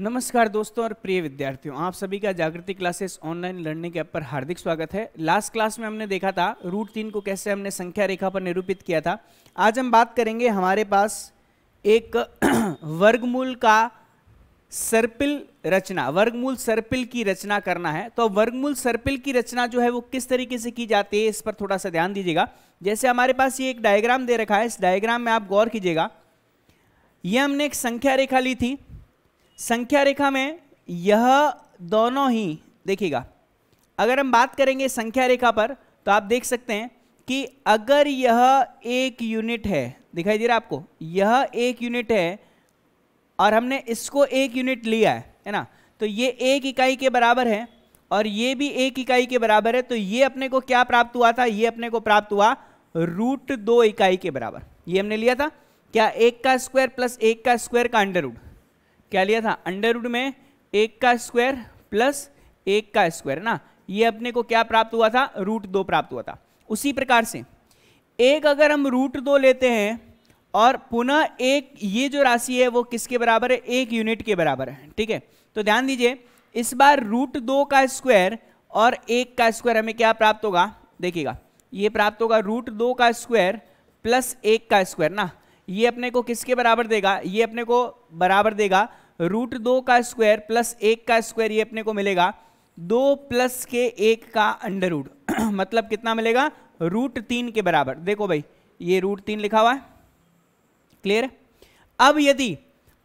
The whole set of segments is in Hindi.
नमस्कार दोस्तों और प्रिय विद्यार्थियों आप सभी का जागृति क्लासेस ऑनलाइन लर्निंग ऐप पर हार्दिक स्वागत है लास्ट क्लास में हमने देखा था रूट तीन को कैसे हमने संख्या रेखा पर निरूपित किया था आज हम बात करेंगे हमारे पास एक वर्गमूल का सर्पिल रचना वर्गमूल सर्पिल की रचना करना है तो वर्गमूल सर्पिल की रचना जो है वो किस तरीके से की जाती है इस पर थोड़ा सा ध्यान दीजिएगा जैसे हमारे पास ये एक डायग्राम दे रखा है इस डायग्राम में आप गौर कीजिएगा ये हमने एक संख्या रेखा ली थी संख्या रेखा में यह दोनों ही देखिएगा अगर हम बात करेंगे संख्या रेखा पर तो आप देख सकते हैं कि अगर यह एक यूनिट है दिखाई दे रहा है आपको यह एक यूनिट है और हमने इसको एक यूनिट लिया है है ना तो ये एक इकाई के बराबर है और ये भी एक इकाई के बराबर है तो ये अपने को क्या प्राप्त हुआ था ये अपने को प्राप्त हुआ रूट दो इकाई के बराबर ये हमने लिया था क्या एक का स्क्वायर प्लस एक का स्क्वायर का अंडर रूट क्या लिया था अंडर रूट में एक का स्क्वायर प्लस एक का स्क्वायर ना ये अपने को क्या प्राप्त हुआ था रूट दो प्राप्त हुआ था उसी प्रकार से एक अगर हम रूट दो लेते हैं और पुनः एक ये जो राशि है वो किसके बराबर है एक यूनिट के बराबर है ठीक है तो ध्यान दीजिए इस बार रूट दो का स्क्वायर और एक का स्क्वायर हमें क्या प्राप्त होगा देखिएगा ये प्राप्त होगा रूट दो का स्क्वायर प्लस एक का स्क्वायर ना ये अपने को किसके बराबर देगा ये अपने को बराबर देगा रूट दो का स्क्वायर प्लस एक का स्क्वायर ये अपने को मिलेगा दो प्लस के एक का अंडर रूट मतलब कितना मिलेगा रूट तीन के बराबर देखो भाई ये रूट तीन लिखा हुआ है क्लियर अब यदि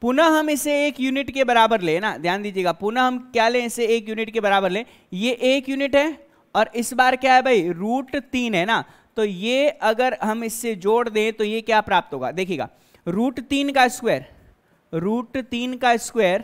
पुनः हम इसे एक यूनिट के बराबर ले ना ध्यान दीजिएगा पुनः हम क्या लें इसे एक यूनिट के बराबर लें ये एक यूनिट है और इस बार क्या है भाई रूट तीन है ना तो ये अगर हम इससे जोड़ दें तो ये क्या प्राप्त होगा देखिएगा रूट तीन का स्क्वायर रूट तीन का स्क्वायर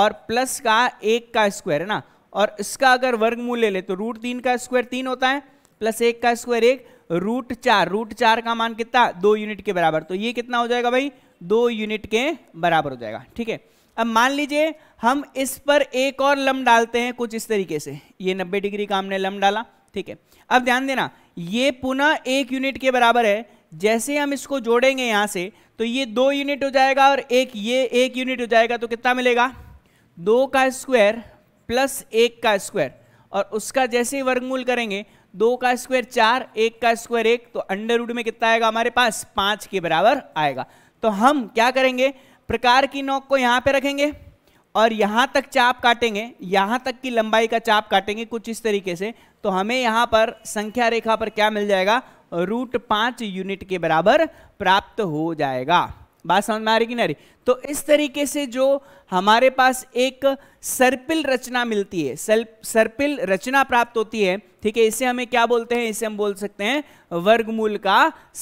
और प्लस का एक का स्क्वायर है ना और इसका अगर वर्गमूल ले ले तो रूट तीन का स्क्वायर तीन होता है प्लस एक का स्क्वायर एक रूट चार रूट चार का मान कितना दो यूनिट के बराबर तो ये कितना हो जाएगा भाई दो यूनिट के बराबर हो जाएगा ठीक है अब मान लीजिए हम इस पर एक और लम डालते हैं कुछ इस तरीके से ये नब्बे डिग्री का हमने लम डाला ठीक है अब ध्यान देना ये पुनः एक यूनिट के बराबर है जैसे हम इसको जोड़ेंगे यहां से तो ये दो यूनिट हो जाएगा और एक ये एक यूनिट हो जाएगा तो कितना मिलेगा दो का स्क्वायर प्लस एक का स्क्वायर और उसका जैसे ही वर्गमूल करेंगे दो का स्क्वायर चार एक का स्क्वायर एक तो अंडर रूट में कितना आएगा हमारे पास पांच के बराबर आएगा तो हम क्या करेंगे प्रकार की नोक को यहां पे रखेंगे और यहां तक चाप काटेंगे यहां तक की लंबाई का चाप काटेंगे कुछ इस तरीके से तो हमें यहां पर संख्या रेखा पर क्या मिल जाएगा रूट पांच यूनिट के बराबर प्राप्त हो जाएगा बात समझ में आ रही कि नहीं तो इस तरीके से जो हमारे पास एक सर्पिल रचना मिलती है सर्पिल रचना प्राप्त होती है ठीक है इसे हमें क्या बोलते हैं इसे हम बोल सकते हैं वर्गमूल का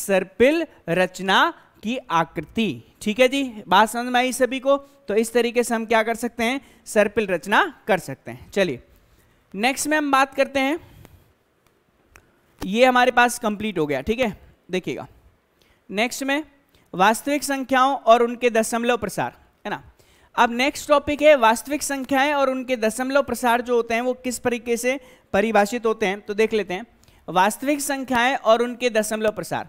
सर्पिल रचना की आकृति ठीक है जी बात समझ में आई सभी को तो इस तरीके से हम क्या कर सकते हैं सर्पिल रचना कर सकते हैं चलिए नेक्स्ट में हम बात करते हैं ये हमारे पास कंप्लीट हो गया ठीक है देखिएगा नेक्स्ट में वास्तविक संख्याओं और उनके दशमलव प्रसार है ना अब नेक्स्ट टॉपिक है वास्तविक संख्याएं और उनके दशमलव प्रसार जो होते हैं वो किस तरीके से परिभाषित होते हैं तो देख लेते हैं वास्तविक संख्याएं और उनके दशमलव प्रसार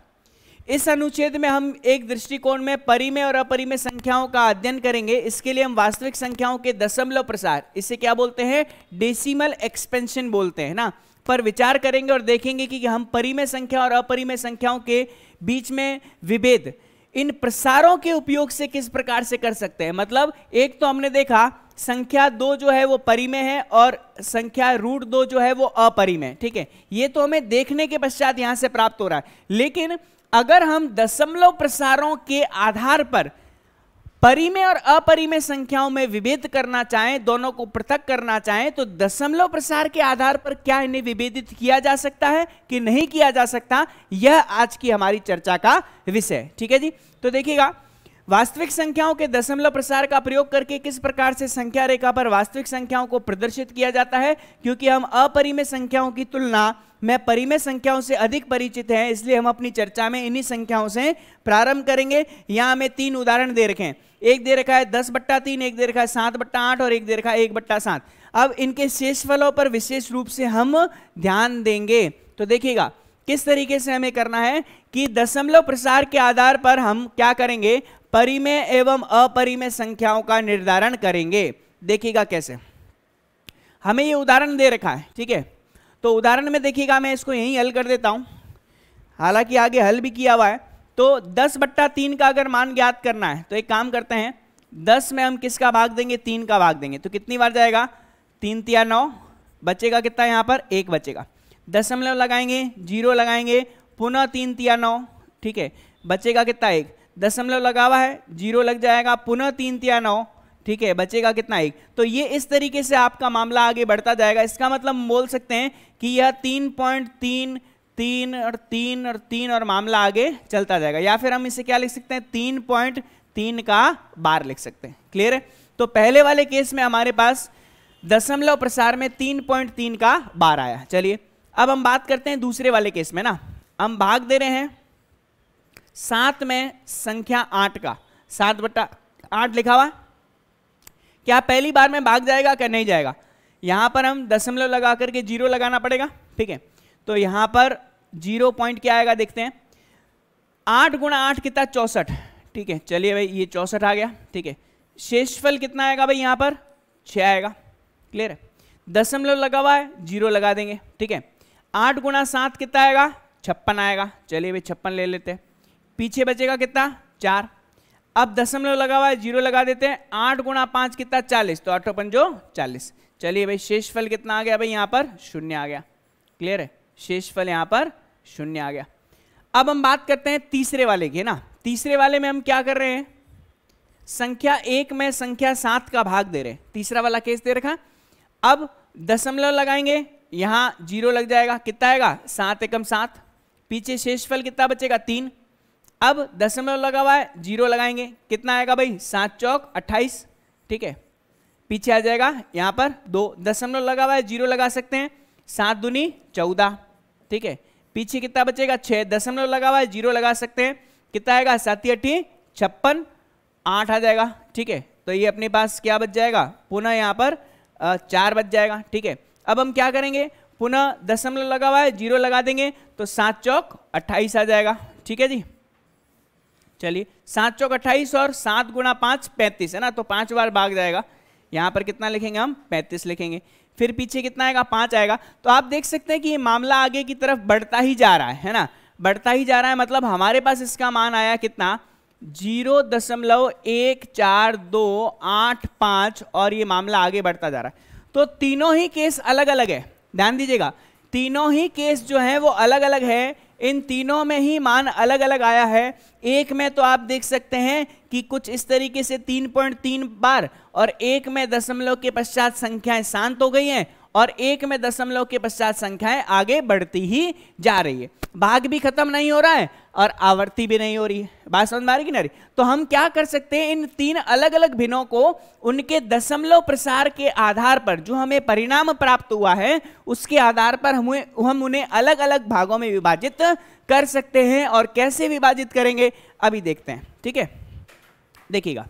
इस अनुच्छेद में हम एक दृष्टिकोण में परिमेय और अपरिमेय संख्याओं का अध्ययन करेंगे इसके लिए हम वास्तविक संख्याओं के दशमलव प्रसार इसे क्या बोलते हैं डेसिमल एक्सपेंशन बोलते हैं ना पर विचार करेंगे और देखेंगे कि हम परिमेय संख्या और अपरिमेय संख्याओं के बीच में विभेद इन प्रसारों के उपयोग से किस प्रकार से कर सकते हैं मतलब एक तो हमने देखा संख्या दो जो है वो परिमेय है और संख्या रूट दो जो है वो अपरिमेय ठीक है ये तो हमें देखने के पश्चात यहां से प्राप्त हो रहा है लेकिन अगर हम दशमलव प्रसारों के आधार पर परिमेय और अपरिमेय संख्याओं में विभेद करना चाहें दोनों को पृथक करना चाहें तो दशमलव प्रसार के आधार पर क्या इन्हें विभेदित किया जा सकता है कि नहीं किया जा सकता यह आज की हमारी चर्चा का विषय ठीक है जी तो देखिएगा वास्तविक संख्याओं के दशमलव प्रसार का प्रयोग करके किस प्रकार से संख्या रेखा पर वास्तविक संख्याओं को प्रदर्शित किया जाता है क्योंकि हम अपरिमेय संख्याओं की तुलना में परिमेय संख्याओं से अधिक परिचित हैं इसलिए हम अपनी चर्चा में इन्हीं संख्याओं से प्रारंभ करेंगे यहां हमें तीन उदाहरण दे रखें एक दे रखा है दस बट्टा तीन एक दे रखा है सात बट्टा आठ और एक दे रखा है एक बट्टा सात अब इनके शेष फलों पर विशेष रूप से हम ध्यान देंगे तो देखिएगा किस तरीके से हमें करना है कि दशमलव प्रसार के आधार पर हम क्या करेंगे परिमेय एवं अपरिमेय संख्याओं का निर्धारण करेंगे देखिएगा कैसे हमें ये उदाहरण दे रखा है ठीक है तो उदाहरण में देखिएगा मैं इसको यहीं हल कर देता हूं हालांकि आगे हल भी किया हुआ है तो दस बट्टा तीन का अगर मान ज्ञात करना है तो एक काम करते हैं दस में हम किसका भाग देंगे तीन का भाग देंगे तो कितनी बार जाएगा तीन तिया नौ बचेगा कितना यहाँ पर एक बचेगा दशमलव लगाएंगे जीरो लगाएंगे पुनः तीन तिया नौ ठीक है बचेगा कितना एक दशमलव लगा हुआ है जीरो लग जाएगा पुनः तीन तिया नौ ठीक है बचेगा कितना एक तो ये इस तरीके से आपका मामला आगे बढ़ता जाएगा इसका मतलब बोल सकते हैं कि यह तीन पॉइंट तीन तीन और तीन और तीन और मामला आगे चलता जाएगा या फिर हम इसे क्या लिख सकते हैं तीन पॉइंट तीन का बार लिख सकते हैं क्लियर है तो पहले वाले केस में हमारे पास दशमलव प्रसार में तीन पॉइंट तीन का बार आया चलिए अब हम बात करते हैं दूसरे वाले केस में ना हम भाग दे रहे हैं सात में संख्या आठ का सात बट्टा आठ लिखा हुआ क्या पहली बार में भाग जाएगा क्या नहीं जाएगा यहां पर हम दशमलव लगा करके जीरो लगाना पड़ेगा ठीक है तो यहां पर जीरो पॉइंट क्या आएगा देखते हैं आठ गुणा आठ कितना चौसठ ठीक है चलिए भाई ये चौसठ आ गया ठीक है शेषफल कितना आएगा भाई यहाँ पर छ आएगा क्लियर है दशमलव लगा हुआ है जीरो लगा देंगे ठीक है आठ गुणा सात कितना आएगा छप्पन आएगा चलिए भाई छप्पन ले लेते हैं पीछे बचेगा कितना चार अब दशमलव लगा हुआ है जीरो लगा देते हैं आठ गुणा पांच कितना चालीस तो आठ पंजो चालीस चलिए भाई शेषफल कितना आ गया भाई यहां पर शून्य आ गया क्लियर है शेषफल यहां पर शून्य आ गया अब हम बात करते हैं तीसरे वाले की ना तीसरे वाले में हम क्या कर रहे हैं संख्या एक में संख्या सात का भाग दे रहे तीसरा वाला केस दे रखा अब दशमलव लगाएंगे यहां जीरो लग जाएगा कितना आएगा सात एकम सात पीछे शेषफल कितना बचेगा तीन अब दशमलव लगा हुआ है जीरो लगाएंगे कितना आएगा भाई सात चौक अट्ठाईस ठीक है पीछे आ जाएगा यहां पर दो दशमलव लगा हुआ है जीरो लगा सकते हैं सात दुनी चौदह ठीक है पीछे कितना बचेगा छह दशमलव लगा हुआ है जीरो लगा सकते हैं कितना आएगा सात अट्ठी छप्पन आठ आ जाएगा ठीक है तो ये अपने पास क्या बच जाएगा पुनः यहाँ पर चार बच जाएगा ठीक है अब हम क्या करेंगे पुनः दशमलव लगा हुआ है जीरो लगा देंगे तो सात चौक अट्ठाईस आ जाएगा ठीक है जी चलिए सात चौक अट्ठाईस और सात गुणा पाँच पैंतीस है ना तो पाँच बार भाग जाएगा यहाँ पर कितना लिखेंगे हम पैंतीस लिखेंगे फिर पीछे कितना आएगा पाँच आएगा तो आप देख सकते हैं कि ये मामला आगे की तरफ बढ़ता ही जा रहा है है ना बढ़ता ही जा रहा है मतलब हमारे पास इसका मान आया कितना जीरो दशमलव एक चार दो आठ पाँच और ये मामला आगे बढ़ता जा रहा है तो तीनों ही केस अलग अलग है ध्यान दीजिएगा तीनों ही केस जो है वो अलग अलग है इन तीनों में ही मान अलग अलग आया है एक में तो आप देख सकते हैं कि कुछ इस तरीके से तीन पॉइंट तीन बार और एक में दशमलव के पश्चात संख्याएं शांत हो गई हैं और एक में दशमलव के पश्चात संख्याएं आगे बढ़ती ही जा रही है भाग भी खत्म नहीं हो रहा है और आवर्ती भी नहीं हो रही है बात समझ में कि नहीं तो हम क्या कर सकते हैं इन तीन अलग अलग भिन्नों को उनके दशमलव प्रसार के आधार पर जो हमें परिणाम प्राप्त हुआ है उसके आधार पर हम हम उन्हें अलग अलग भागों में विभाजित कर सकते हैं और कैसे विभाजित करेंगे अभी देखते हैं ठीक है देखिएगा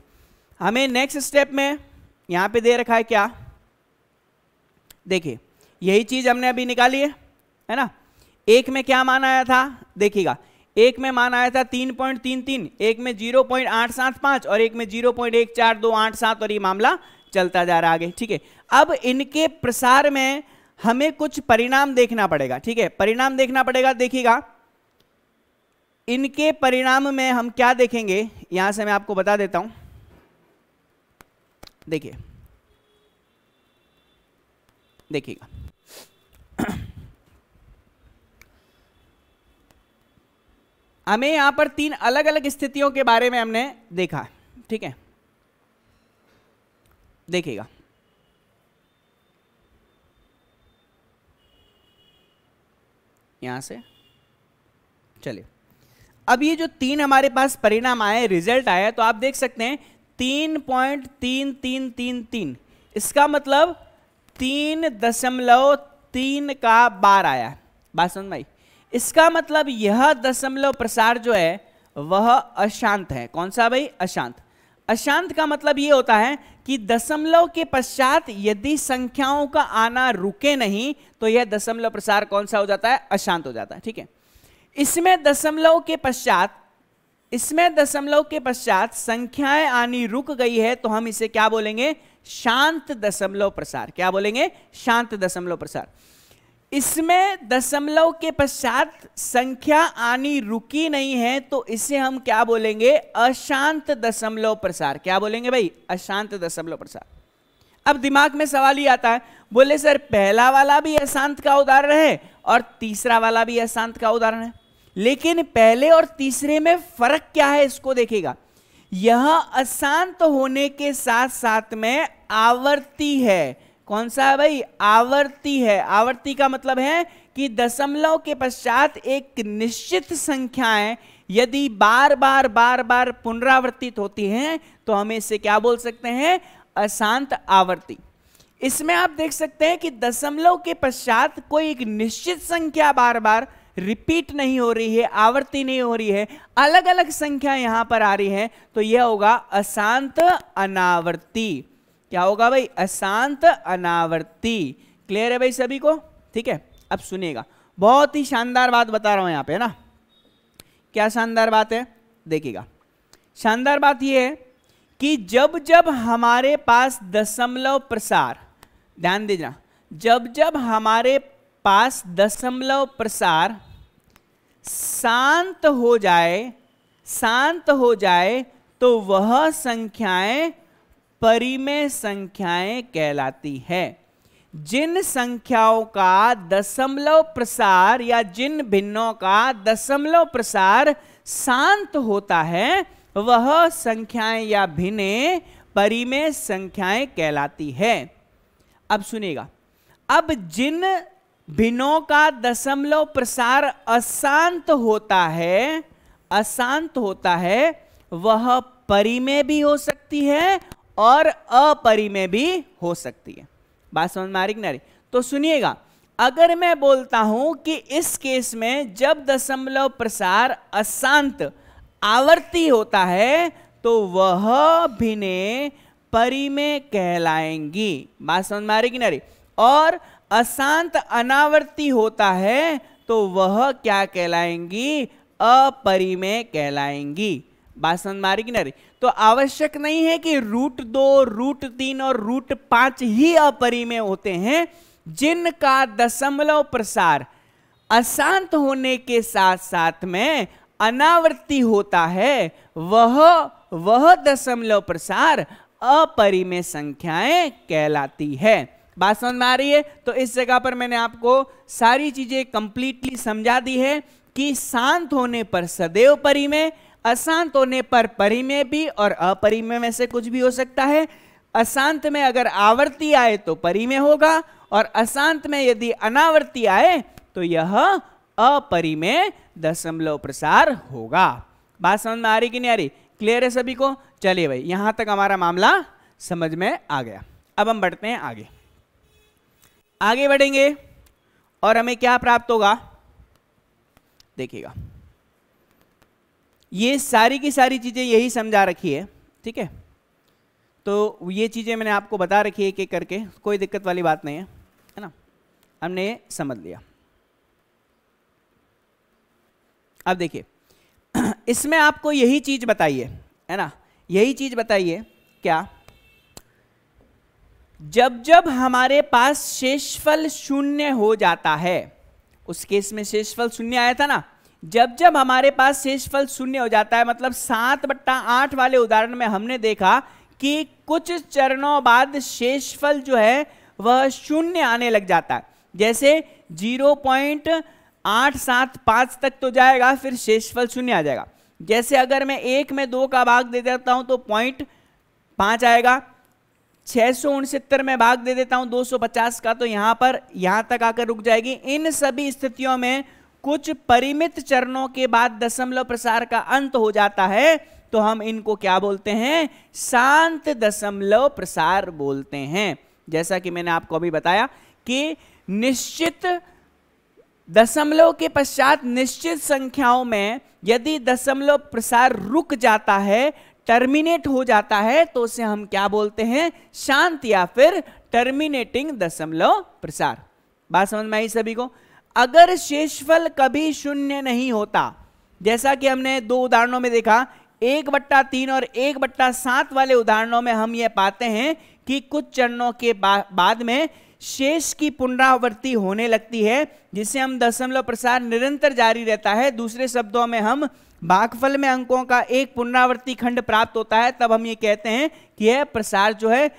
हमें नेक्स्ट स्टेप में यहां पे दे रखा है क्या देखिए यही चीज़ हमने अभी निकाली है है ना एक में क्या मान आया था देखिएगा एक में मान आया था तीन पॉइंट तीन तीन एक में जीरो पॉइंट आठ सात पांच और एक में जीरो पॉइंट एक चार दो आठ सात और ये मामला चलता जा रहा आगे ठीक है अब इनके प्रसार में हमें कुछ परिणाम देखना पड़ेगा ठीक है परिणाम देखना पड़ेगा देखिएगा इनके परिणाम में हम क्या देखेंगे यहां से मैं आपको बता देता हूं देखिए देखिएगा हमें यहां पर तीन अलग अलग स्थितियों के बारे में हमने देखा ठीक है देखिएगा यहां से चलिए अब ये जो तीन हमारे पास परिणाम आए रिजल्ट आया तो आप देख सकते हैं तीन पॉइंट तीन तीन तीन तीन इसका मतलब तीन दशमलव तीन का बार आया बासन भाई इसका मतलब यह दशमलव प्रसार जो है वह अशांत है कौन सा भाई अशांत अशांत का मतलब यह होता है कि दशमलव के पश्चात यदि संख्याओं का आना रुके नहीं तो यह दशमलव प्रसार कौन सा हो जाता है अशांत हो जाता है ठीक है इसमें दशमलव के पश्चात इसमें दशमलव के पश्चात संख्याएं आनी रुक गई है तो हम इसे क्या बोलेंगे शांत दशमलव प्रसार क्या बोलेंगे शांत दशमलव प्रसार इसमें दशमलव के पश्चात संख्या आनी रुकी नहीं है तो इसे हम क्या बोलेंगे अशांत दशमलव प्रसार क्या बोलेंगे भाई अशांत दशमलव प्रसार अब दिमाग में सवाल ही आता है बोले सर पहला वाला भी अशांत का उदाहरण है और तीसरा वाला भी अशांत का उदाहरण है लेकिन पहले और तीसरे में फर्क क्या है इसको देखेगा यह अशांत होने के साथ साथ में आवर्ती है कौन सा है भाई आवर्ती है आवर्ती का मतलब है कि दशमलव के पश्चात एक निश्चित संख्याएं यदि बार बार बार बार पुनरावर्तित होती हैं तो हम इसे क्या बोल सकते हैं अशांत आवर्ती इसमें आप देख सकते हैं कि दशमलव के पश्चात कोई एक निश्चित संख्या बार बार रिपीट नहीं हो रही है आवर्ती नहीं हो रही है अलग अलग संख्या यहां पर आ रही है तो यह होगा अशांत अनावृत्ति क्या होगा भाई अशांत अनावृत्ति क्लियर है भाई सभी को ठीक है अब सुनिएगा बहुत ही शानदार बात बता रहा हूं यहां पे ना क्या शानदार बात है देखिएगा शानदार बात यह है कि जब जब हमारे पास दशमलव प्रसार ध्यान दीजिए जब जब हमारे पास दशमलव प्रसार शांत हो जाए शांत हो जाए तो वह संख्याएं परिमेय संख्याएं कहलाती है जिन संख्याओं का दशमलव प्रसार या जिन भिन्नों का दशमलव प्रसार शांत होता है वह संख्याएं या भिन्ने परिमेय संख्याएं कहलाती है अब सुनेगा अब जिन भिनों का दशमलव प्रसार अशांत होता है अशांत होता है वह परी में भी हो सकती है और अपरी में भी हो सकती है बात समझ मारिक नारी तो सुनिएगा अगर मैं बोलता हूं कि इस केस में जब दशमलव प्रसार अशांत आवर्ती होता है तो वह भिने परी में कहलाएंगी बात समझ मारिक नारी और अशांत अनावर्ती होता है तो वह क्या कहलाएंगी अपरिमेय कहलाएंगी बासन नहीं तो आवश्यक नहीं है कि रूट दो रूट तीन और रूट पांच ही अपरिमेय होते हैं जिनका दशमलव प्रसार अशांत होने के साथ साथ में अनावर्ती होता है वह वह दशमलव प्रसार अपरिमेय संख्याएं कहलाती है बात समझ में आ रही है तो इस जगह पर मैंने आपको सारी चीजें कंप्लीटली समझा दी है कि शांत होने पर सदैव परी में अशांत होने पर परी में भी और अपरिमय में से कुछ भी हो सकता है अशांत में अगर आवर्ती आए तो परी में होगा और अशांत में यदि अनावर्ती आए तो यह अपरिमय दशमलव प्रसार होगा बात समझ में आ रही कि नहीं आ रही क्लियर है सभी को चलिए भाई यहां तक हमारा मामला समझ में आ गया अब हम बढ़ते हैं आगे आगे बढ़ेंगे और हमें क्या प्राप्त होगा देखिएगा ये सारी की सारी चीज़ें यही समझा रखी है ठीक है तो ये चीज़ें मैंने आपको बता रखी है एक एक करके कोई दिक्कत वाली बात नहीं है है ना हमने समझ लिया अब देखिए इसमें आपको यही चीज़ बताइए है ना यही चीज़ बताइए क्या जब जब हमारे पास शेषफल शून्य हो जाता है उस केस में शेषफल शून्य आया था ना जब जब हमारे पास शेषफल शून्य हो जाता है मतलब सात बट्टा आठ वाले उदाहरण में हमने देखा कि कुछ चरणों बाद शेषफल जो है वह शून्य आने लग जाता है जैसे जीरो पॉइंट आठ सात पाँच तक तो जाएगा फिर शेषफल शून्य आ जाएगा जैसे अगर मैं एक में दो का भाग दे देता हूँ तो पॉइंट पाँच आएगा छह में भाग दे देता हूं 250 का तो यहां पर यहां तक आकर रुक जाएगी इन सभी स्थितियों में कुछ परिमित चरणों के बाद दशमलव प्रसार का अंत हो जाता है तो हम इनको क्या बोलते हैं शांत दशमलव प्रसार बोलते हैं जैसा कि मैंने आपको अभी बताया कि निश्चित दशमलव के पश्चात निश्चित संख्याओं में यदि दशमलव प्रसार रुक जाता है टर्मिनेट हो जाता है तो उसे हम क्या बोलते हैं शांत या फिर टर्मिनेटिंग दशमलव प्रसार बात समझ में आई सभी को अगर शेषफल कभी शून्य नहीं होता जैसा कि हमने दो उदाहरणों में देखा एक बट्टा तीन और एक बट्टा सात वाले उदाहरणों में हम यह पाते हैं कि कुछ चरणों के बा, बाद में शेष की पुनरावृत्ति होने लगती है जिसे हम दशमलव प्रसार निरंतर जारी रहता है दूसरे शब्दों में हम भागफल में अंकों का एक पुनरावर्ती खंड प्राप्त होता है तब हम ये कहते हैं कि यह प्रसार जो है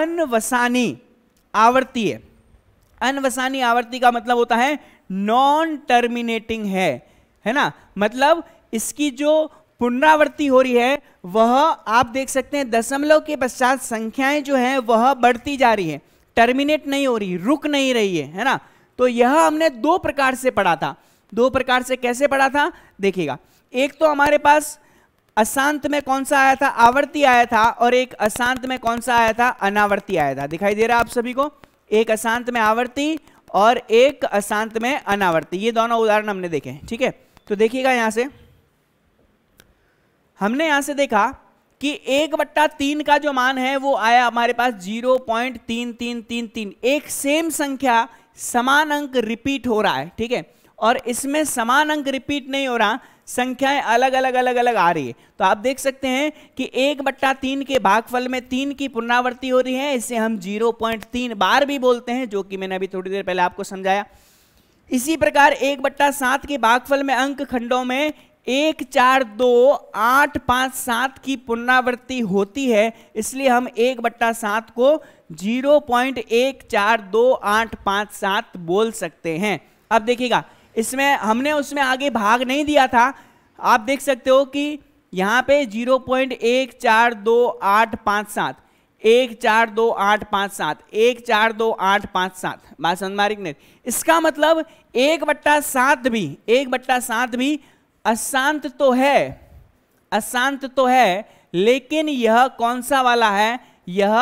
अनवसानी आवर्ती है अनवसानी आवर्ती का मतलब होता है नॉन टर्मिनेटिंग है है ना मतलब इसकी जो पुनरावृत्ति हो रही है वह आप देख सकते हैं दशमलव के पश्चात संख्याएं जो हैं वह बढ़ती जा रही है टर्मिनेट नहीं हो रही रुक नहीं रही है है ना तो यह हमने दो प्रकार से पढ़ा था दो प्रकार से कैसे पढ़ा था देखिएगा एक तो हमारे पास अशांत में कौन सा आया था आवर्ती आया था और एक अशांत में कौन सा आया था अनावर्ती आया था दिखाई दे रहा आप सभी को एक अशांत में आवर्ती और एक अशांत में अनावर्ती ये दोनों उदाहरण हमने देखे ठीक है तो देखिएगा यहां से हमने यहां से देखा कि एक बट्टा तीन का जो मान है वो आया हमारे पास जीरो पॉइंट तीन तीन तीन तीन एक सेम संख्या समान अंक रिपीट हो रहा है ठीक है और इसमें समान अंक रिपीट नहीं हो रहा संख्याएं अलग अलग अलग अलग आ रही है तो आप देख सकते हैं कि एक बट्टा तीन के भागफल में तीन की पुनरावृत्ति हो रही है इसे हम 0.3 बार भी बोलते हैं जो कि मैंने अभी थोड़ी देर पहले आपको समझाया इसी प्रकार एक बट्टा सात के भागफल में अंक खंडों में एक चार दो आठ पाँच सात की पुनरावृत्ति होती है इसलिए हम एक बट्टा सात को जीरो पॉइंट एक चार दो आठ पाँच सात बोल सकते हैं अब देखिएगा इसमें हमने उसमें आगे भाग नहीं दिया था आप देख सकते हो कि यहाँ पे जीरो पॉइंट एक चार दो आठ पाँच सात एक चार दो आठ पाँच सात एक चार दो आठ पाँच सात बात समझ मारिक ने इसका मतलब एक बट्टा सात भी एक बट्टा सात भी अशांत तो है अशांत तो है लेकिन यह कौन सा वाला है यह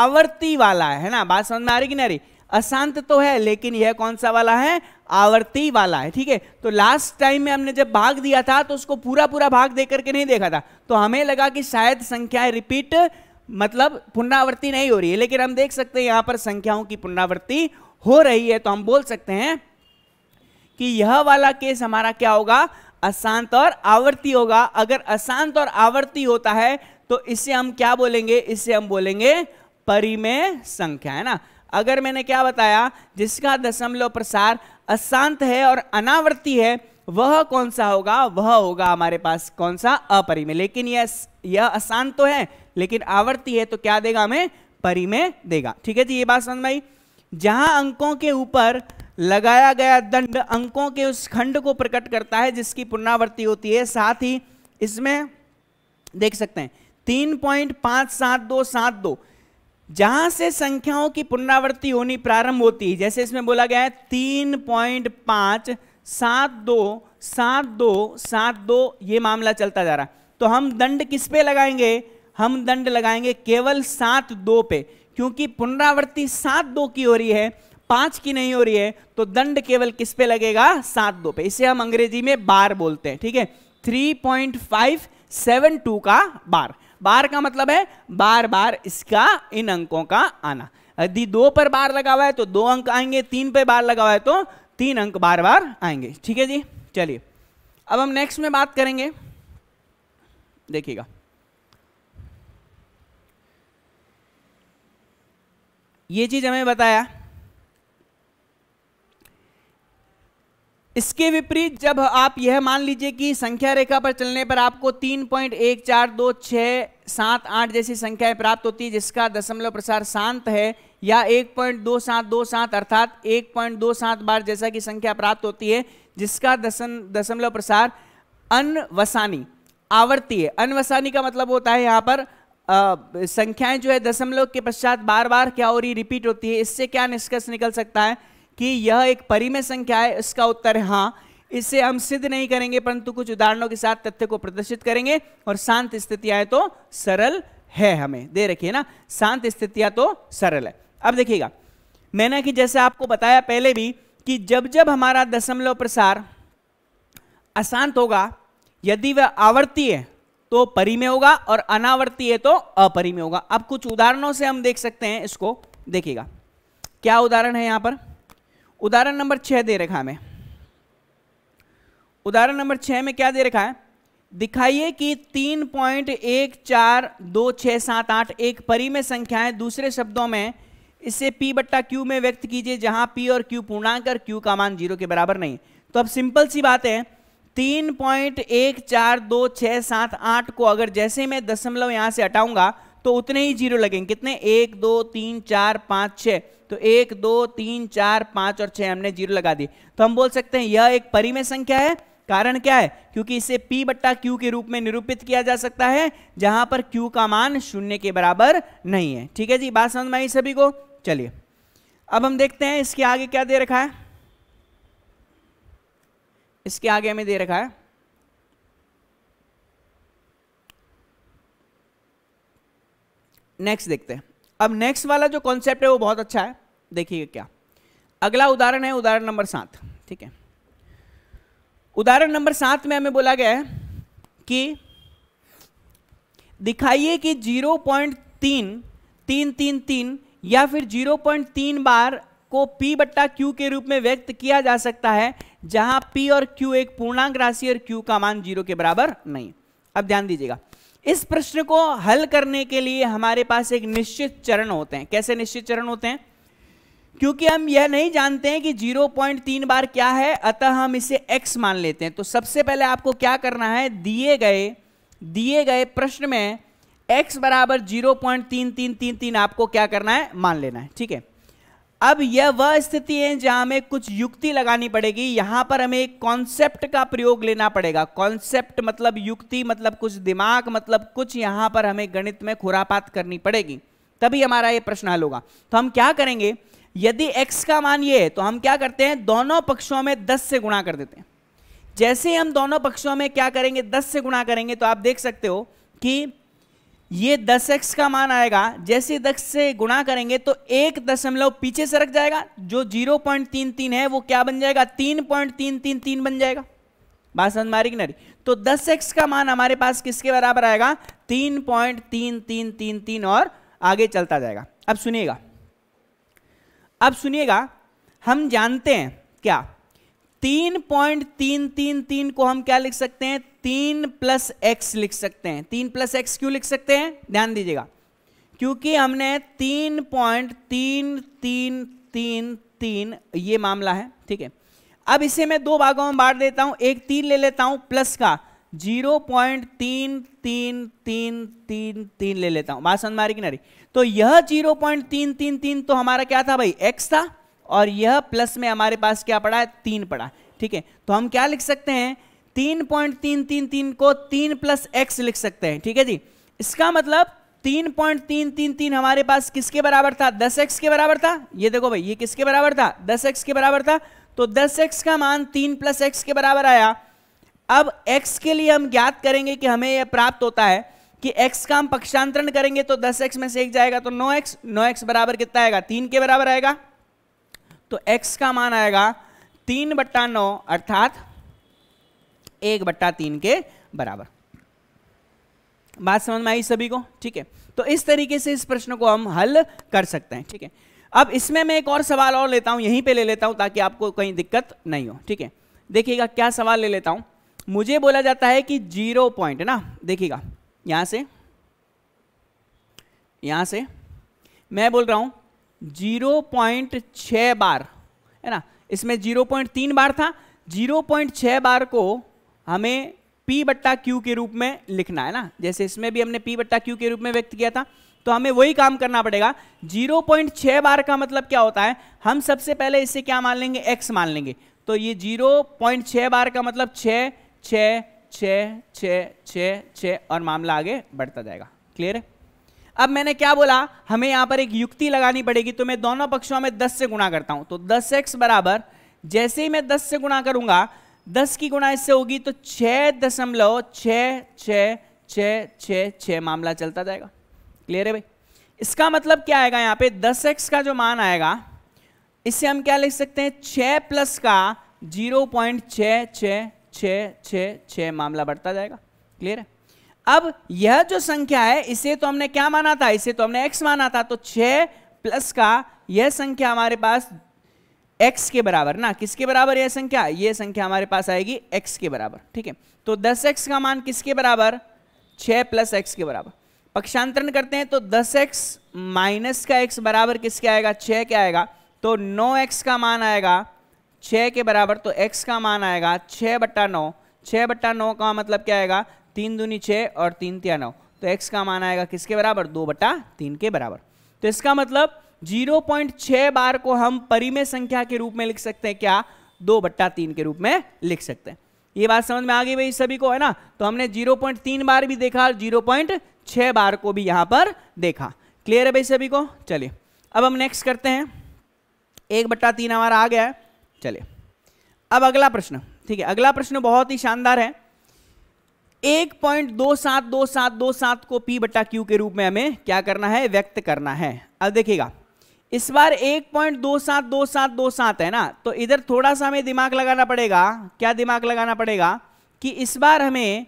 आवर्ती वाला है ना बात समझ में आ रही कि नहीं अशांत तो है लेकिन यह कौन सा वाला है आवर्ती वाला है ठीक है तो लास्ट टाइम में हमने जब भाग दिया था तो उसको पूरा पूरा भाग दे करके नहीं देखा था तो हमें लगा कि शायद संख्याएं रिपीट मतलब पुनरावृत्ति नहीं हो रही है लेकिन हम देख सकते हैं यहां पर संख्याओं की पुनरावृत्ति हो रही है तो हम बोल सकते हैं कि यह वाला केस हमारा क्या होगा अशांत और आवर्ती होगा अगर अशांत और आवर्ती होता है तो इससे हम क्या बोलेंगे इससे हम बोलेंगे परिमेय संख्या है ना अगर मैंने क्या बताया जिसका दशमलव प्रसार अशांत है और अनावर्ती है वह कौन सा होगा वह होगा हमारे पास कौन सा अपरिमेय लेकिन यह यह अशांत तो है लेकिन आवर्ती है तो क्या देगा हमें परिमेय देगा ठीक है जी ये बात समझ भाई जहां अंकों के ऊपर लगाया गया दंड अंकों के उस खंड को प्रकट करता है जिसकी पुनरावृत्ति होती है साथ ही इसमें देख सकते हैं तीन पॉइंट पांच सात दो सात दो जहां से संख्याओं की पुनरावृत्ति होनी प्रारंभ होती है जैसे इसमें बोला गया है तीन पॉइंट पांच सात दो सात दो सात दो ये मामला चलता जा रहा है तो हम दंड किस पे लगाएंगे हम दंड लगाएंगे केवल सात दो पे क्योंकि पुनरावृत्ति सात दो की हो रही है पांच की नहीं हो रही है तो दंड केवल किस पे लगेगा सात दो पे इसे हम अंग्रेजी में बार बोलते हैं ठीक है three point five seven two का बार बार का मतलब है बार बार इसका इन अंकों का आना यदि दो पर बार लगा हुआ है तो दो अंक आएंगे तीन पर बार लगा हुआ है तो तीन अंक बार बार आएंगे ठीक है जी चलिए अब हम नेक्स्ट में बात करेंगे देखिएगा ये चीज़ हमें बताया इसके विपरीत जब आप यह मान लीजिए कि संख्या रेखा पर चलने पर आपको तीन पॉइंट एक चार दो छ सात आठ जैसी संख्याएं प्राप्त होती है जिसका दशमलव प्रसार शांत है या एक पॉइंट दो सात दो सात अर्थात एक पॉइंट दो सात बार जैसा की संख्या प्राप्त होती है जिसका दशम दशमलव प्रसार अनवसानी आवर्ती है अनवसानी का मतलब होता है यहाँ पर संख्याएं जो है दशमलव के पश्चात बार बार क्या हो रही रिपीट होती है इससे क्या निष्कर्ष निकल सकता है कि यह एक परिमेय संख्या है इसका उत्तर है हाँ इसे हम सिद्ध नहीं करेंगे परंतु कुछ उदाहरणों के साथ तथ्य को प्रदर्शित करेंगे और शांत स्थितियां तो सरल है हमें दे रखिए ना शांत स्थितियां तो सरल है अब देखिएगा मैंने कि जैसे आपको बताया पहले भी कि जब जब हमारा दशमलव प्रसार अशांत होगा यदि वह आवर्ती है तो परिमेय होगा और अनावर्ती है तो अपरिमेय होगा अब कुछ उदाहरणों से हम देख सकते हैं इसको देखिएगा क्या उदाहरण है यहां पर उदाहरण नंबर छह दे रखा हमें उदाहरण नंबर छह में क्या दे रखा है दिखाइए कि तीन पॉइंट एक चार दो छ सात आठ एक परी में है दूसरे शब्दों में इसे p बट्टा q में व्यक्त कीजिए जहां p और q पूर्णांक और q का मान जीरो के बराबर नहीं तो अब सिंपल सी बात है तीन पॉइंट एक चार दो छ सात आठ को अगर जैसे मैं दशमलव यहां से हटाऊंगा तो उतने ही जीरो लगेंगे कितने एक दो तीन चार पांच छह तो एक दो तीन चार पांच और छह हमने जीरो लगा दी तो हम बोल सकते हैं यह एक परिमेय संख्या है कारण क्या है क्योंकि इसे p बट्टा क्यू के रूप में निरूपित किया जा सकता है जहां पर q का मान शून्य के बराबर नहीं है ठीक है जी बात समझ में आई सभी को चलिए अब हम देखते हैं इसके आगे क्या दे रखा है इसके आगे हमें दे रखा है नेक्स्ट देखते हैं अब नेक्स्ट वाला जो कॉन्सेप्ट है वो बहुत अच्छा है देखिए क्या अगला उदाहरण है उदाहरण नंबर सात ठीक है उदाहरण नंबर सात में हमें बोला गया है कि दिखाइए कि 0.3 तीन तीन तीन तीन या फिर 0.3 बार को p बट्टा क्यू के रूप में व्यक्त किया जा सकता है जहां p और q एक पूर्णांक राशि और q का मान जीरो के बराबर नहीं अब ध्यान दीजिएगा इस प्रश्न को हल करने के लिए हमारे पास एक निश्चित चरण होते हैं कैसे निश्चित चरण होते हैं क्योंकि हम यह नहीं जानते हैं कि 0.3 बार क्या है अतः हम इसे x मान लेते हैं तो सबसे पहले आपको क्या करना है दिए गए दिए गए प्रश्न में x बराबर जीरो पॉइंट तीन तीन तीन तीन आपको क्या करना है मान लेना है ठीक है अब यह वह स्थिति है जहां हमें कुछ युक्ति लगानी पड़ेगी यहां पर हमें एक कॉन्सेप्ट का प्रयोग लेना पड़ेगा कॉन्सेप्ट मतलब युक्ति मतलब कुछ दिमाग मतलब कुछ यहां पर हमें गणित में खुरापात करनी पड़ेगी तभी हमारा ये प्रश्न हल होगा तो हम क्या करेंगे यदि x का मान ये है तो हम क्या करते हैं दोनों पक्षों में 10 से गुणा कर देते हैं जैसे हम दोनों पक्षों में क्या करेंगे 10 से गुणा करेंगे तो आप देख सकते हो कि ये दस एक्स का मान आएगा जैसे दस से गुणा करेंगे तो एक दशमलव पीछे सरक जाएगा जो जीरो पॉइंट तीन तीन है वो क्या बन जाएगा तीन पॉइंट तीन तीन तीन बन जाएगा बात समझ मारी नहीं तो दस एक्स का मान हमारे पास किसके बराबर आएगा तीन पॉइंट तीन तीन तीन तीन और आगे चलता जाएगा अब सुनिएगा अब सुनिएगा हम जानते हैं क्या तीन पॉइंट तीन तीन तीन को हम क्या लिख सकते हैं तीन प्लस एक्स लिख सकते हैं तीन प्लस एक्स क्यों लिख सकते हैं ध्यान दीजिएगा क्योंकि हमने तीन पॉइंट तीन तीन तीन तीन ये मामला है ठीक है अब इसे मैं दो भागों में बांट देता हूं एक तीन ले लेता हूं प्लस का जीरो पॉइंट तीन तीन तीन तीन तीन ले लेता हूं बात समझ में आ रही कि नहीं तो यह जीरो पॉइंट तीन तीन तीन तो हमारा क्या था भाई एक्स था और यह प्लस में हमारे पास क्या पड़ा है तीन पड़ा ठीक है तो हम क्या लिख सकते हैं तीन पॉइंट तीन तीन तीन को तीन प्लस एक्स लिख सकते हैं ठीक है जी इसका मतलब तीन पॉइंट तीन तीन तीन हमारे पास किसके बराबर था दस एक्स के बराबर था ये देखो भाई ये किसके बराबर था दस एक्स के बराबर था तो दस एक्स का मान तीन प्लस एक्स के बराबर आया अब एक्स के लिए हम ज्ञात करेंगे कि हमें यह प्राप्त होता है कि एक्स का हम पक्षांतरण करेंगे तो 10x में से एक जाएगा तो नौ 9x एक्स बराबर कितना आएगा तीन के बराबर आएगा तो एक्स का मान आएगा तीन बट्टा नौ अर्थात एक बट्टा तीन के बराबर बात समझ में आई सभी को ठीक है तो इस तरीके से इस प्रश्न को हम हल कर सकते हैं ठीक है अब इसमें मैं एक और सवाल और लेता हूं यहीं पे ले लेता हूं ताकि आपको कहीं दिक्कत नहीं हो ठीक है देखिएगा क्या सवाल ले लेता हूं मुझे बोला जाता है कि जीरो पॉइंट ना देखिएगा यहां से यहां से मैं बोल रहा हूं जीरो पॉइंट छ बार है ना इसमें जीरो पॉइंट तीन बार था जीरो पॉइंट छ बार को हमें पी बट्टा क्यू के रूप में लिखना है ना जैसे इसमें भी हमने पी बट्टा क्यू के रूप में व्यक्त किया था तो हमें वही काम करना पड़ेगा 0.6 बार का मतलब क्या होता है हम सबसे पहले इसे क्या मान लेंगे x मान लेंगे तो ये 0.6 बार का मतलब 6 6 6 6 6 और मामला आगे बढ़ता जाएगा क्लियर है अब मैंने क्या बोला हमें यहाँ पर एक युक्ति लगानी पड़ेगी तो मैं दोनों पक्षों में दस से गुणा करता हूँ तो दस बराबर जैसे ही मैं दस से गुणा करूंगा दस की गुणा इससे होगी तो छः दशमलव छः छः छः छः छः मामला चलता जाएगा क्लियर है भाई इसका मतलब क्या आएगा यहाँ पे दस एक्स का जो मान आएगा इससे हम क्या लिख सकते हैं छः प्लस का जीरो पॉइंट छः छः छः छः छः मामला बढ़ता जाएगा क्लियर है अब यह जो संख्या है इसे तो हमने क्या माना था इसे तो हमने एक्स माना था तो छः प्लस का यह संख्या हमारे पास x के बराबर ना किसके बराबर यह संख्या ये संख्या हमारे पास आएगी x के बराबर ठीक है तो 10x का मान किसके बराबर 6 प्लस एक्स के बराबर पक्षांतरण करते हैं तो 10x एक्स माइनस का x बराबर किसके आएगा 6 के आएगा तो 9x का मान आएगा 6 के बराबर तो x का मान आएगा 6 बट्टा नौ छः बट्टा नौ का मतलब क्या आएगा तीन दूनी छः और तीन तिया नौ तो एक्स का मान आएगा किसके बराबर दो बट्टा तीन के बराबर तो इसका मतलब 0.6 बार को हम परिमेय संख्या के रूप में लिख सकते हैं क्या दो बट्टा तीन के रूप में लिख सकते हैं ये बात समझ में आ गई भाई सभी को है ना तो हमने 0.3 बार भी देखा और 0.6 बार को भी यहां पर देखा क्लियर है भाई सभी को चलिए अब हम नेक्स्ट करते हैं एक बट्टा तीन हमारा आ गया है चलिए अब अगला प्रश्न ठीक है अगला प्रश्न बहुत ही शानदार है एक पॉइंट दो सात दो सात दो सात को पी बट्टा क्यू के रूप में हमें क्या करना है व्यक्त करना है अब देखिएगा इस बार एक पॉइंट दो सात दो सात दो सात है ना तो इधर थोड़ा सा हमें दिमाग लगाना पड़ेगा क्या दिमाग लगाना पड़ेगा कि इस बार हमें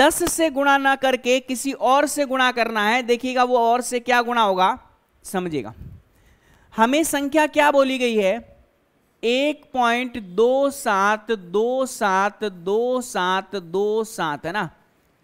दस से गुणा ना करके किसी और से गुणा करना है देखिएगा वो और से क्या गुणा होगा समझिएगा हमें संख्या क्या बोली गई है एक पॉइंट दो सात दो सात दो सात दो सात है ना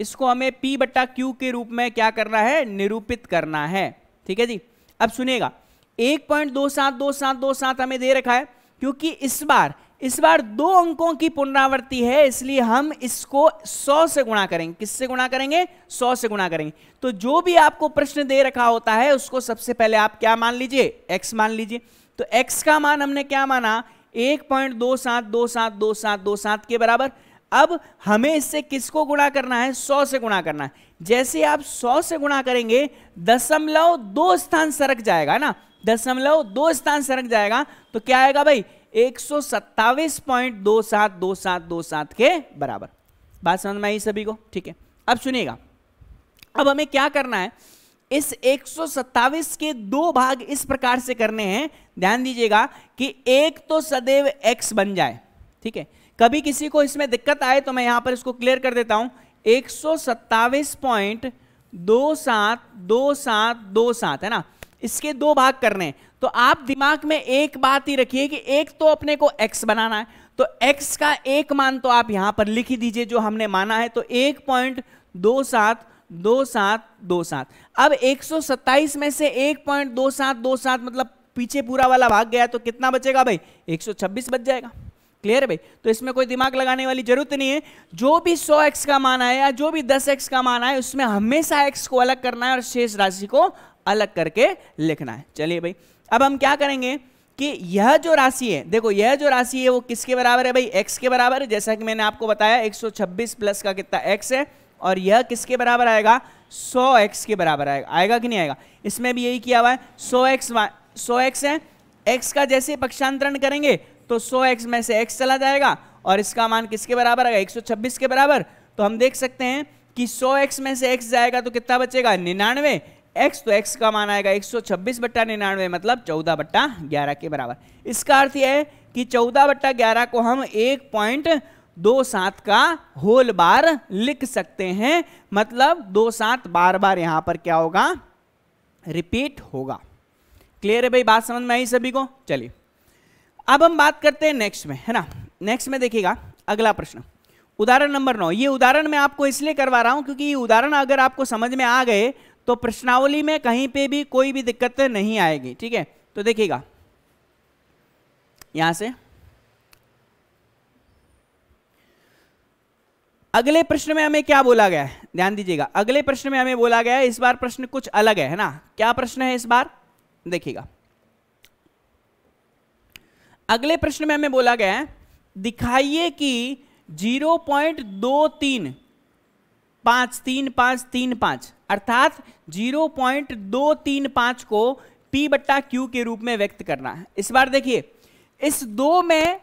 इसको हमें पी बट्टा क्यू के रूप में क्या करना है निरूपित करना है ठीक है जी अब सुनिएगा एक पॉइंट दो सात दो सात दो सात हमें दे रखा है क्योंकि इस बार इस बार दो अंकों की पुनरावृत्ति है इसलिए हम इसको 100 से गुणा करेंगे किससे गुणा करेंगे 100 से गुणा करेंगे तो जो भी आपको प्रश्न दे रखा होता है उसको सबसे पहले आप क्या मान लीजिए एक्स मान लीजिए तो एक्स का मान हमने क्या माना एक पॉइंट दो सात दो सात दो सात दो सात के बराबर अब हमें इससे किसको गुणा करना है 100 से गुणा करना है जैसे आप 100 से गुणा करेंगे दशमलव दो स्थान सरक जाएगा ना दशमलव दो स्थान सरक जाएगा तो क्या आएगा भाई एक सौ सत्तावीस पॉइंट दो सात दो सात दो सात के बराबर बात समझ में आई सभी को ठीक है अब सुनिएगा अब हमें क्या करना है इस एक के दो भाग इस प्रकार से करने हैं ध्यान दीजिएगा कि एक तो सदैव x बन जाए ठीक है कभी किसी को इसमें दिक्कत आए तो मैं यहां पर इसको क्लियर कर देता हूं एक पॉइंट दो सात दो सात दो सात है ना इसके दो भाग करने हैं तो आप दिमाग में एक बात ही रखिए कि एक तो अपने को एक्स बनाना है तो एक्स का एक मान तो आप यहां पर लिख ही दीजिए जो हमने माना है तो एक पॉइंट दो सात दो सात दो सात अब एक सौ सत्ताईस में से एक पॉइंट दो सात दो सात मतलब पीछे पूरा वाला भाग गया तो कितना बचेगा भाई एक सौ छब्बीस बच जाएगा क्लियर भाई तो इसमें कोई दिमाग लगाने वाली जरूरत नहीं है जो भी 100x का मान आया जो भी 10x का मान आया उसमें हमेशा x को अलग करना है और शेष राशि को अलग करके लिखना है चलिए भाई अब हम क्या करेंगे कि यह जो राशि है देखो यह जो राशि है वो किसके बराबर है भाई एक्स के बराबर है जैसा कि मैंने आपको बताया 126 प्लस का कितना एक्स है और यह किसके बराबर आएगा 100x के बराबर आएगा आएगा कि नहीं आएगा इसमें भी यही किया हुआ है 100x एक्स है x का जैसे पक्षांतरण करेंगे तो 100x में से x चला जाएगा और इसका मान किसके बराबर आएगा 126 के बराबर तो हम देख सकते हैं कि 100x में से x जाएगा तो कितना बचेगा निन्यानवे एक्स तो एक्स का मान आएगा 126 बट्टा निन्यानवे मतलब 14 बट्टा ग्यारह के बराबर इसका अर्थ यह है कि 14 बट्टा ग्यारह को हम एक पॉइंट दो सात का होल बार लिख सकते हैं मतलब दो सात बार बार यहां पर क्या होगा रिपीट होगा क्लियर है भाई बात समझ में आई सभी को चलिए अब हम बात करते हैं नेक्स्ट में है ना नेक्स्ट में देखिएगा अगला प्रश्न उदाहरण नंबर नौ ये उदाहरण मैं आपको इसलिए करवा रहा हूं क्योंकि ये उदाहरण अगर आपको समझ में आ गए तो प्रश्नावली में कहीं पे भी कोई भी दिक्कत नहीं आएगी ठीक है तो देखिएगा यहां से अगले प्रश्न में हमें क्या बोला गया है ध्यान दीजिएगा अगले प्रश्न में हमें बोला गया है इस बार प्रश्न कुछ अलग है है ना क्या प्रश्न है इस बार देखिएगा अगले प्रश्न में हमें बोला गया है दिखाइए कि 0.23 पाँच तीन पाँच तीन पाँच अर्थात जीरो पॉइंट दो तीन पाँच को पी बट्टा क्यू के रूप में व्यक्त करना है इस बार देखिए इस दो में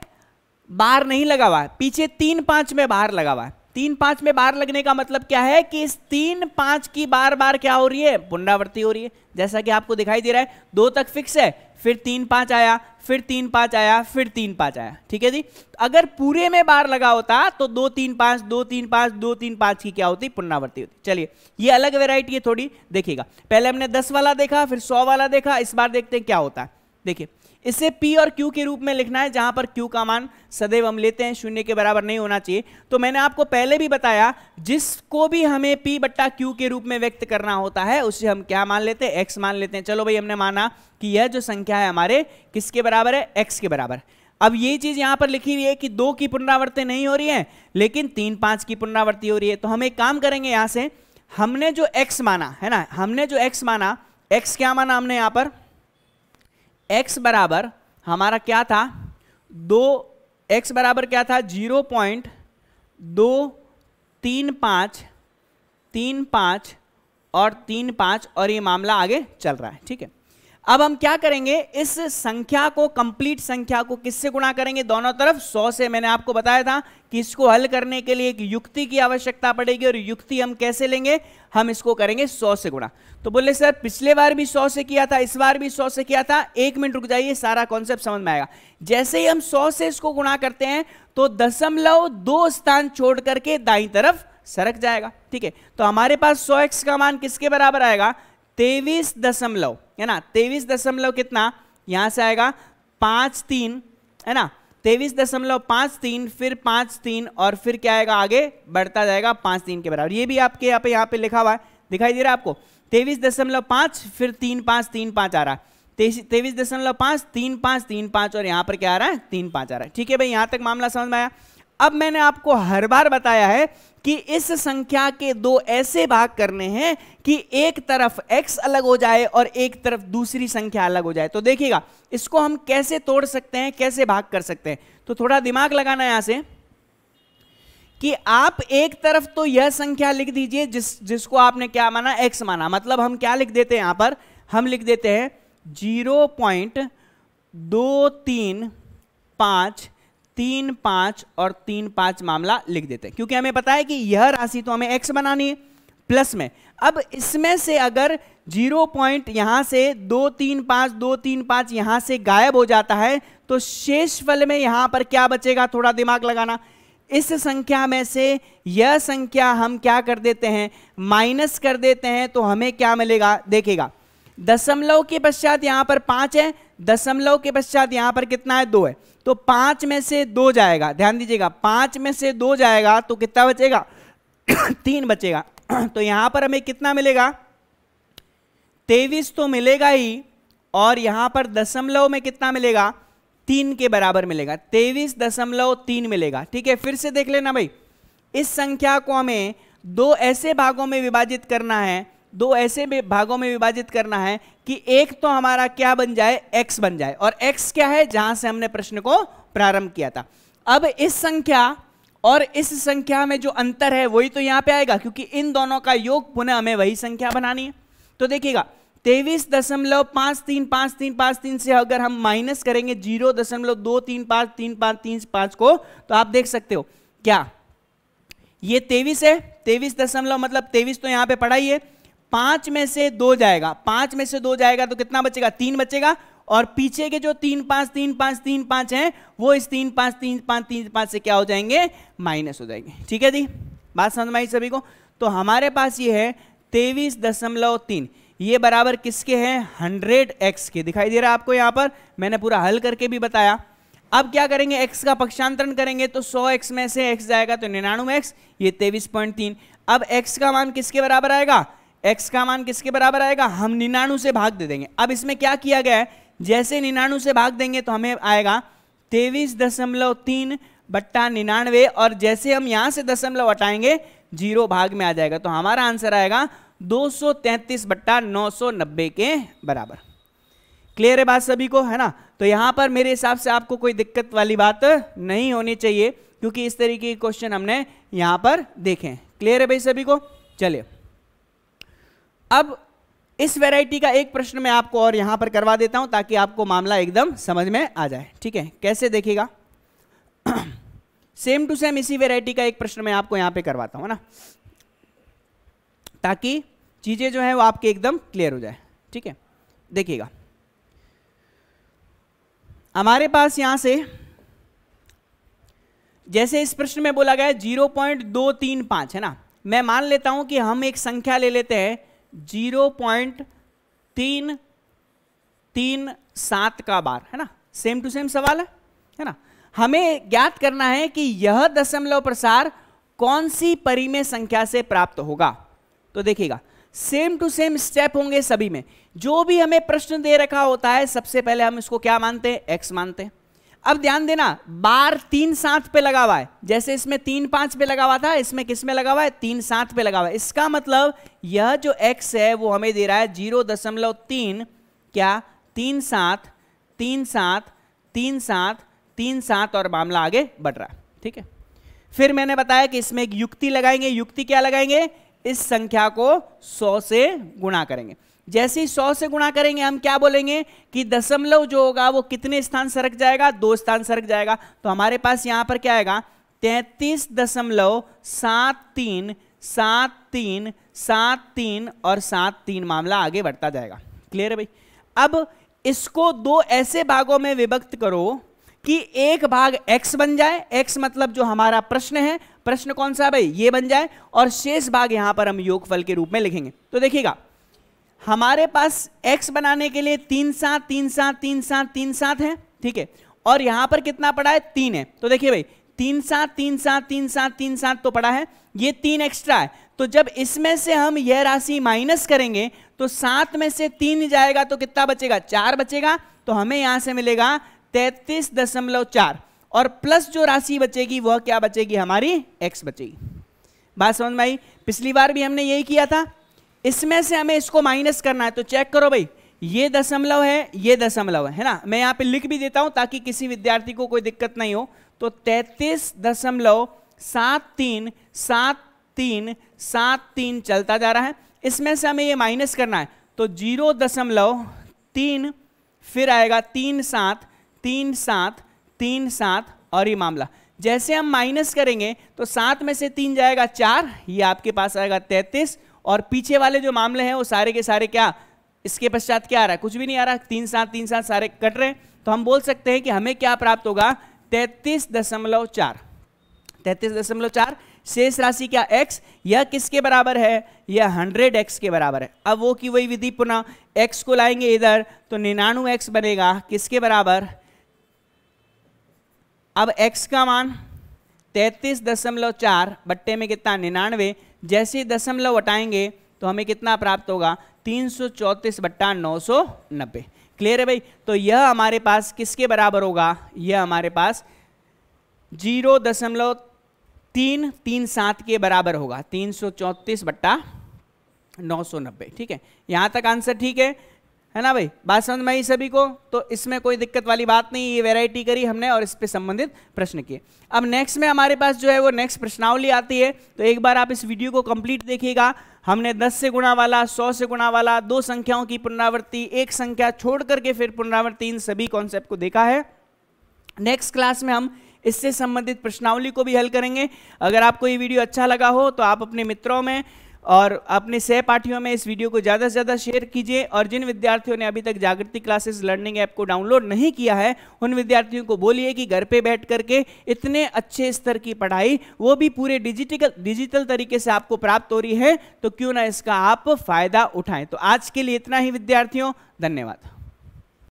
बार नहीं लगा हुआ है पीछे तीन पाँच में बार लगा हुआ है तीन पाँच में बार लगने का मतलब क्या है कि इस तीन पाँच की बार बार क्या हो रही है पुनरावृत्ति हो रही है जैसा कि आपको दिखाई दे रहा है दो तक फिक्स है फिर तीन पाँच आया फिर तीन पांच आया फिर तीन पांच आया ठीक है जी अगर पूरे में बार लगा होता तो दो तीन पांच दो तीन पांच दो तीन पांच की क्या होती पुनरावृत्ति होती चलिए ये अलग वेराइटी है थोड़ी देखिएगा पहले हमने दस वाला देखा फिर सौ वाला देखा इस बार देखते हैं क्या होता है देखिए इसे P और Q के रूप में लिखना है जहां पर Q का मान सदैव हम लेते हैं शून्य के बराबर नहीं होना चाहिए तो मैंने आपको पहले भी बताया जिसको भी हमें P बट्टा Q के रूप में व्यक्त करना होता है उसे हम क्या मान लेते हैं x मान लेते हैं चलो भाई हमने माना कि यह जो संख्या है हमारे किसके बराबर है एक्स के बराबर अब ये चीज यहां पर लिखी हुई है कि दो की पुनरावृत्ति नहीं हो रही है लेकिन तीन पांच की पुनरावृत्ति हो रही है तो हम एक काम करेंगे यहां से हमने जो एक्स माना है ना हमने जो एक्स माना एक्स क्या माना हमने यहां पर एक्स बराबर हमारा क्या था दो एक्स बराबर क्या था जीरो पॉइंट दो तीन पाँच तीन पाँच और तीन पाँच और ये मामला आगे चल रहा है ठीक है अब हम क्या करेंगे इस संख्या को कंप्लीट संख्या को किससे गुणा करेंगे दोनों तरफ 100 से मैंने आपको बताया था कि इसको हल करने के लिए एक युक्ति की आवश्यकता पड़ेगी और युक्ति हम कैसे लेंगे हम इसको करेंगे 100 से गुणा तो बोले सर पिछले बार भी 100 से किया था इस बार भी 100 से किया था एक मिनट रुक जाइए सारा कॉन्सेप्ट समझ में आएगा जैसे ही हम सौ से इसको गुणा करते हैं तो दशमलव दो स्थान छोड़ करके दाई तरफ सरक जाएगा ठीक है तो हमारे पास सौ एक्स का मान किसके बराबर आएगा तेवीस दशमलव है ना तेवीस दशमलव कितना यहां से आएगा पांच तीन है ना तेवीस दशमलव पांच तीन फिर पांच तीन और फिर क्या आएगा आगे बढ़ता जाएगा पांच तीन के बराबर ये भी आपके यहाँ पे यहाँ पे लिखा हुआ है दिखाई दे रहा है आपको तेवीस दशमलव पांच फिर तीन पांच तीन पांच आ रहा है तेवीस दशमलव पांच तीन पांच तीन पांच और यहां पर क्या आ रहा है तीन पांच आ रहा है ठीक है भाई यहां तक मामला समझ में आया अब मैंने आपको हर बार बताया है कि इस संख्या के दो ऐसे भाग करने हैं कि एक तरफ x अलग हो जाए और एक तरफ दूसरी संख्या अलग हो जाए तो देखिएगा इसको हम कैसे तोड़ सकते हैं कैसे भाग कर सकते हैं तो थोड़ा दिमाग लगाना यहां से कि आप एक तरफ तो यह संख्या लिख दीजिए जिस जिसको आपने क्या माना x माना मतलब हम क्या लिख देते हैं यहां पर हम लिख देते हैं जीरो पॉइंट दो तीन पांच तीन पांच और तीन पांच मामला लिख देते हैं क्योंकि हमें पता है कि यह राशि तो हमें एक्स बनानी है प्लस में अब इसमें से अगर जीरो पॉइंट यहां से दो तीन पांच दो तीन पांच यहां से गायब हो जाता है तो शेष फल में यहां पर क्या बचेगा थोड़ा दिमाग लगाना इस संख्या में से यह संख्या हम क्या कर देते हैं माइनस कर देते हैं तो हमें क्या मिलेगा देखेगा दशमलव के पश्चात यहां पर पांच है दशमलव के पश्चात यहां पर कितना है दो है तो पांच में से दो जाएगा ध्यान दीजिएगा पांच में से दो जाएगा तो कितना बचेगा तीन बचेगा तो यहां पर हमें कितना मिलेगा तेईस तो मिलेगा ही और यहां पर दशमलव में कितना मिलेगा तीन के बराबर मिलेगा तेईस दशमलव तीन मिलेगा ठीक है फिर से देख लेना भाई इस संख्या को हमें दो ऐसे भागों में विभाजित करना है दो ऐसे भागों में विभाजित करना है कि एक तो हमारा क्या बन जाए एक्स बन जाए और एक्स क्या है जहां से हमने प्रश्न को प्रारंभ किया था अब इस संख्या और इस संख्या में जो अंतर है वही तो यहां पे आएगा क्योंकि इन दोनों का योग पुनः हमें वही संख्या बनानी है तो देखिएगा तेईस दशमलव पांच तीन पांच तीन पांच तीन से अगर हम माइनस करेंगे जीरो दशमलव दो तीन पांच तीन पांच तीन पांच को तो आप देख सकते हो क्या ये तेईस है तेईस दशमलव मतलब तेईस तो यहां पे पढ़ाई है पांच में से दो जाएगा पांच में से दो जाएगा तो कितना बचेगा तीन बचेगा और पीछे के जो तीन पांच तीन पांच तीन पांच हैं वो इस तीन पांच तीन पांच तीन पांच से क्या हो जाएंगे माइनस हो जाएंगे ठीक है जी बात समझ में आई सभी को तो हमारे पास ये है तेईस दशमलव तीन ये बराबर किसके हैं हंड्रेड एक्स के दिखाई दे रहा है आपको यहाँ पर मैंने पूरा हल करके भी बताया अब क्या करेंगे एक्स का पक्षांतरण करेंगे तो एक्स में से एक्स जाएगा तो निन्यानवे एक्स ये तेवीस पॉइंट तीन अब एक्स का मान किसके बराबर आएगा x का मान किसके बराबर आएगा हम निन्यानु से भाग दे देंगे अब इसमें क्या किया गया है जैसे निन्यानु से भाग देंगे तो हमें आएगा तेईस दशमलव तीन बट्टा निन्यानवे और जैसे हम यहाँ से दशमलव हटाएंगे जीरो भाग में आ जाएगा तो हमारा आंसर आएगा 233 बट्टा नब्बे के बराबर क्लियर है बात सभी को है ना तो यहाँ पर मेरे हिसाब से आपको कोई दिक्कत वाली बात नहीं होनी चाहिए क्योंकि इस तरीके के क्वेश्चन हमने यहाँ पर देखे क्लियर है भाई सभी को चलिए अब इस वैरायटी का एक प्रश्न मैं आपको और यहां पर करवा देता हूं ताकि आपको मामला एकदम समझ में आ जाए ठीक है कैसे देखेगा सेम टू सेम इसी वैरायटी का एक प्रश्न मैं आपको यहां पे करवाता हूं ना ताकि चीज़ें जो है वो आपके एकदम क्लियर हो जाए ठीक है देखिएगा हमारे पास यहां से जैसे इस प्रश्न में बोला गया जीरो पॉइंट दो तीन पांच है ना मैं मान लेता हूं कि हम एक संख्या ले लेते हैं जीरो पॉइंट तीन तीन सात का बार है ना सेम टू सेम सवाल है है ना हमें ज्ञात करना है कि यह दशमलव प्रसार कौन सी परिमेय संख्या से प्राप्त होगा तो देखिएगा सेम टू सेम स्टेप होंगे सभी में जो भी हमें प्रश्न दे रखा होता है सबसे पहले हम इसको क्या मानते हैं एक्स मानते हैं अब ध्यान देना बार तीन सात पे लगा हुआ है जैसे इसमें तीन पांच पे लगा हुआ था इसमें किस में लगा हुआ है तीन सात पे लगा हुआ है इसका मतलब यह जो एक्स है वो हमें दे रहा है जीरो दशमलव तीन क्या तीन सात तीन सात तीन सात तीन सात और मामला आगे बढ़ रहा है ठीक है फिर मैंने बताया कि इसमें एक युक्ति लगाएंगे युक्ति क्या लगाएंगे इस संख्या को सौ से गुणा करेंगे जैसे ही सौ से गुणा करेंगे हम क्या बोलेंगे कि दशमलव जो होगा वो कितने स्थान सरक जाएगा दो स्थान सरक जाएगा तो हमारे पास यहाँ पर क्या आएगा तैतीस दशमलव सात तीन सात तीन सात तीन और सात तीन मामला आगे बढ़ता जाएगा क्लियर है भाई अब इसको दो ऐसे भागों में विभक्त करो कि एक भाग x बन जाए x मतलब जो हमारा प्रश्न है प्रश्न कौन सा है भाई ये बन जाए और शेष भाग यहां पर हम योगफल के रूप में लिखेंगे तो देखिएगा हमारे पास x बनाने के लिए तीन सात तीन सात तीन सात तीन सात है ठीक है और यहां पर कितना पड़ा है तीन है तो देखिए भाई तीन सात तीन सात तीन सात तीन सात तो पड़ा है ये तीन एक्स्ट्रा है तो जब इसमें से हम यह राशि माइनस करेंगे तो सात में से तीन जाएगा तो कितना बचेगा चार बचेगा तो हमें यहां से मिलेगा तैतीस दशमलव चार और प्लस जो राशि बचेगी वह क्या बचेगी हमारी एक्स बचेगी बात समझ में आई पिछली बार भी हमने यही किया था इसमें से हमें इसको माइनस करना है तो चेक करो भाई ये दशमलव है ये दशमलव है, है ना मैं यहाँ पे लिख भी देता हूं ताकि किसी विद्यार्थी को कोई दिक्कत नहीं हो तो तैतीस दशमलव सात तीन सात तीन सात तीन चलता जा रहा है इसमें से हमें ये माइनस करना है तो जीरो दशमलव तीन फिर आएगा तीन सात तीन सात तीन सात और ये मामला जैसे हम माइनस करेंगे तो सात में से तीन जाएगा चार ये आपके पास आएगा तैतीस और पीछे वाले जो मामले हैं वो सारे के सारे क्या इसके पश्चात क्या आ रहा है कुछ भी नहीं आ रहा तीन सात तीन सात सारे कट रहे तो हम बोल सकते हैं कि हमें क्या प्राप्त होगा तैतीस दशमलव चार तैतीस दशमलव चार शेष राशि क्या x यह किसके बराबर है यह हंड्रेड एक्स के बराबर है अब वो की वही विधि पुनः x को लाएंगे इधर तो निन्यानवे एक्स बनेगा किसके बराबर अब x का मान तैंतीस दशमलव चार बट्टे में कितना निन्यानवे जैसे ही दशमलव हटाएंगे तो हमें कितना प्राप्त होगा तीन सौ चौंतीस बट्टा नौ सौ नब्बे क्लियर है भाई तो यह हमारे पास किसके बराबर होगा यह हमारे पास जीरो दशमलव तीन तीन सात के बराबर होगा तीन सौ चौंतीस बट्टा नौ सौ नब्बे ठीक है यहाँ तक आंसर ठीक है है ना भाई बात समझ में आई सभी को तो इसमें कोई दिक्कत वाली बात नहीं ये वेराइटी करी हमने और इस पर संबंधित प्रश्न किए अब नेक्स्ट में हमारे पास जो है वो नेक्स्ट प्रश्नावली आती है तो एक बार आप इस वीडियो को कंप्लीट देखिएगा हमने 10 से गुणा वाला 100 से गुणा वाला दो संख्याओं की पुनरावृत्ति एक संख्या छोड़ करके फिर पुनरावृत्ति इन सभी कॉन्सेप्ट को देखा है नेक्स्ट क्लास में हम इससे संबंधित प्रश्नावली को भी हल करेंगे अगर आपको ये वीडियो अच्छा लगा हो तो आप अपने मित्रों में और अपने सहपाठियों में इस वीडियो को ज़्यादा से ज़्यादा शेयर कीजिए और जिन विद्यार्थियों ने अभी तक जागृति क्लासेस लर्निंग ऐप को डाउनलोड नहीं किया है उन विद्यार्थियों को बोलिए कि घर पे बैठ करके इतने अच्छे स्तर की पढ़ाई वो भी पूरे डिजिटल डिजिटल तरीके से आपको प्राप्त हो रही है तो क्यों ना इसका आप फ़ायदा उठाएं तो आज के लिए इतना ही विद्यार्थियों धन्यवाद